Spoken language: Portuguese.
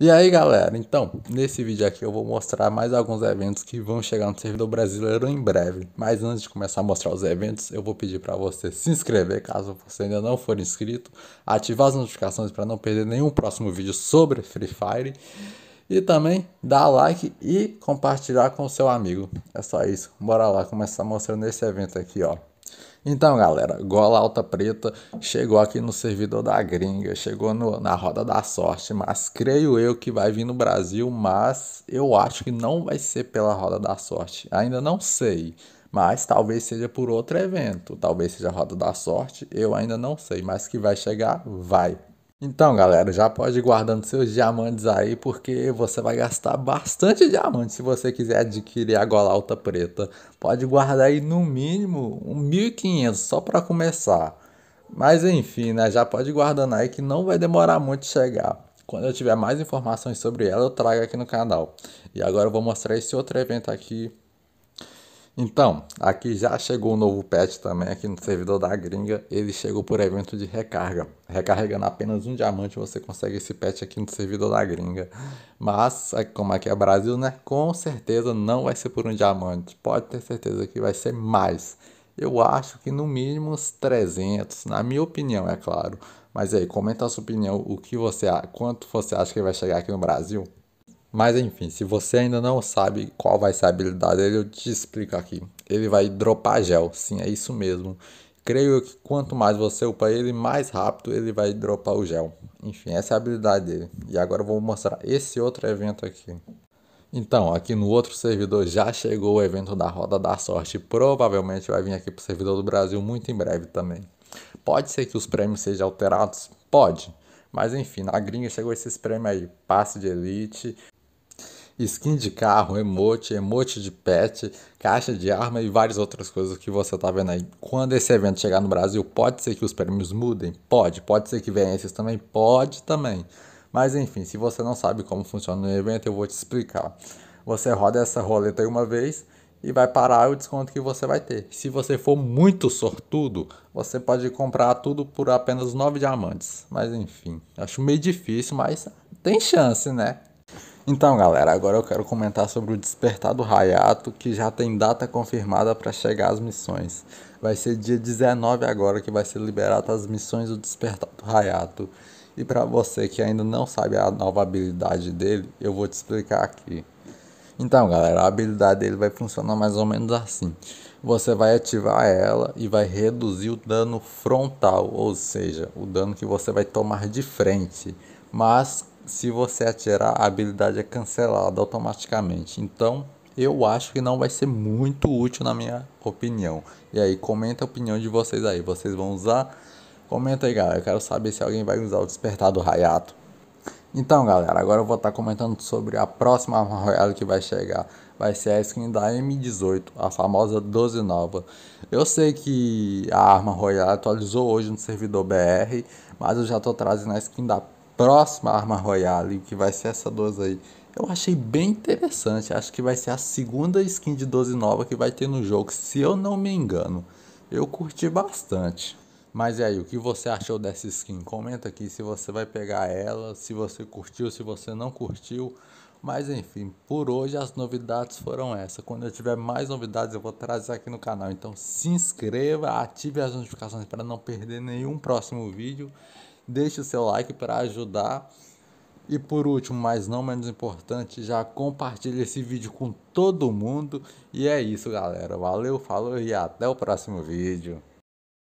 E aí galera, então, nesse vídeo aqui eu vou mostrar mais alguns eventos que vão chegar no servidor brasileiro em breve. Mas antes de começar a mostrar os eventos, eu vou pedir para você se inscrever caso você ainda não for inscrito, ativar as notificações para não perder nenhum próximo vídeo sobre Free Fire e também dar like e compartilhar com seu amigo. É só isso, bora lá começar mostrando esse evento aqui ó. Então, galera, gola alta preta chegou aqui no servidor da gringa, chegou no, na roda da sorte, mas creio eu que vai vir no Brasil, mas eu acho que não vai ser pela roda da sorte. Ainda não sei, mas talvez seja por outro evento, talvez seja a roda da sorte, eu ainda não sei, mas que vai chegar, vai. Então, galera, já pode ir guardando seus diamantes aí, porque você vai gastar bastante diamante se você quiser adquirir a gola alta preta. Pode guardar aí no mínimo 1.500 só para começar. Mas enfim, né? Já pode ir guardando aí que não vai demorar muito chegar. Quando eu tiver mais informações sobre ela, eu trago aqui no canal. E agora eu vou mostrar esse outro evento aqui então, aqui já chegou um novo patch também, aqui no servidor da gringa, ele chegou por evento de recarga. Recarregando apenas um diamante você consegue esse patch aqui no servidor da gringa. Mas, como aqui é, é Brasil, né, com certeza não vai ser por um diamante, pode ter certeza que vai ser mais. Eu acho que no mínimo uns 300, na minha opinião, é claro. Mas aí, comenta a sua opinião, o que você, quanto você acha que vai chegar aqui no Brasil? Mas enfim, se você ainda não sabe qual vai ser a habilidade dele, eu te explico aqui. Ele vai dropar gel, sim, é isso mesmo. Creio que quanto mais você upa ele, mais rápido ele vai dropar o gel. Enfim, essa é a habilidade dele. E agora eu vou mostrar esse outro evento aqui. Então, aqui no outro servidor já chegou o evento da Roda da Sorte. Provavelmente vai vir aqui pro servidor do Brasil muito em breve também. Pode ser que os prêmios sejam alterados? Pode. Mas enfim, na gringa chegou esses prêmios aí. Passe de elite, skin de carro, emote, emote de pet, caixa de arma e várias outras coisas que você tá vendo aí. Quando esse evento chegar no Brasil, pode ser que os prêmios mudem? Pode. Pode ser que venham esses também? Pode também. Mas enfim, se você não sabe como funciona o evento, eu vou te explicar. Você roda essa roleta aí uma vez e vai parar o desconto que você vai ter. Se você for muito sortudo, você pode comprar tudo por apenas 9 diamantes. Mas enfim, acho meio difícil, mas tem chance, né? Então, galera, agora eu quero comentar sobre o Despertar do Hayato, que já tem data confirmada para chegar às missões. Vai ser dia 19 agora que vai ser liberada as missões do Despertar do Hayato. E para você que ainda não sabe a nova habilidade dele, eu vou te explicar aqui. Então, galera, a habilidade dele vai funcionar mais ou menos assim. Você vai ativar ela e vai reduzir o dano frontal, ou seja, o dano que você vai tomar de frente, mas se você atirar, a habilidade é cancelada automaticamente. Então, eu acho que não vai ser muito útil na minha opinião. E aí, comenta a opinião de vocês aí. Vocês vão usar? Comenta aí, galera. Eu quero saber se alguém vai usar o despertar do Rayato. Então, galera, agora eu vou estar tá comentando sobre a próxima arma royale que vai chegar. Vai ser a skin da M18, a famosa 12 nova. Eu sei que a arma royale atualizou hoje no servidor BR, mas eu já estou trazendo a skin da próxima arma Royale, que vai ser essa 12 aí. Eu achei bem interessante. Acho que vai ser a segunda skin de 12 nova que vai ter no jogo, se eu não me engano. Eu curti bastante. Mas e aí, o que você achou dessa skin? Comenta aqui se você vai pegar ela, se você curtiu, se você não curtiu. Mas enfim, por hoje as novidades foram essa. Quando eu tiver mais novidades, eu vou trazer aqui no canal. Então se inscreva, ative as notificações para não perder nenhum próximo vídeo. Deixe o seu like para ajudar. E por último, mas não menos importante, já compartilhe esse vídeo com todo mundo. E é isso, galera. Valeu, falou e até o próximo vídeo.